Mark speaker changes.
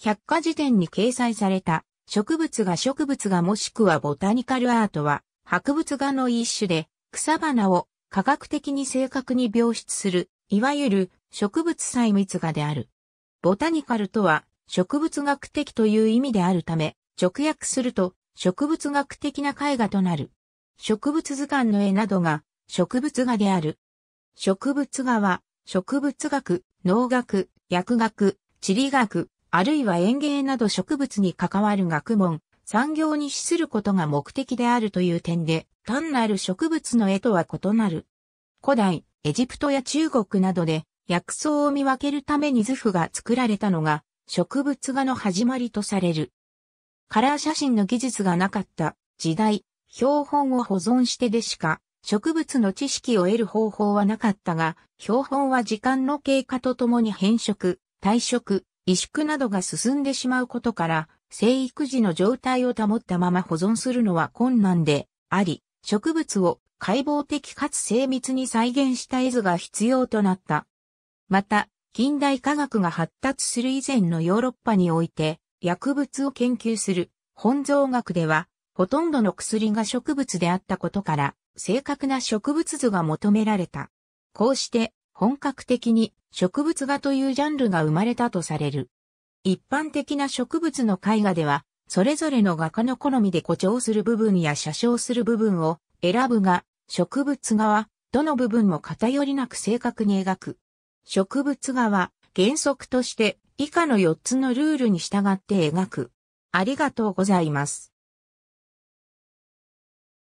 Speaker 1: 百科事典に掲載された植物が植物がもしくはボタニカルアートは博物画の一種で草花を科学的に正確に描出するいわゆる植物細密画である。ボタニカルとは植物学的という意味であるため直訳すると植物学的な絵画となる。植物図鑑の絵などが植物画である。植物画は植物学、農学、薬学、地理学、あるいは園芸など植物に関わる学問、産業に資することが目的であるという点で、単なる植物の絵とは異なる。古代、エジプトや中国などで、薬草を見分けるために図譜が作られたのが、植物画の始まりとされる。カラー写真の技術がなかった時代、標本を保存してでしか、植物の知識を得る方法はなかったが、標本は時間の経過とともに変色、退色、萎縮などが進んでしまうことから、生育時の状態を保ったまま保存するのは困難であり、植物を解剖的かつ精密に再現した絵図が必要となった。また、近代科学が発達する以前のヨーロッパにおいて、薬物を研究する本草学では、ほとんどの薬が植物であったことから、正確な植物図が求められた。こうして、本格的に植物画というジャンルが生まれたとされる。一般的な植物の絵画では、それぞれの画家の好みで誇張する部分や写生する部分を選ぶが、植物画は、どの部分も偏りなく正確に描く。植物画は、原則として以下の4つのルールに従って描く。ありがとうございます。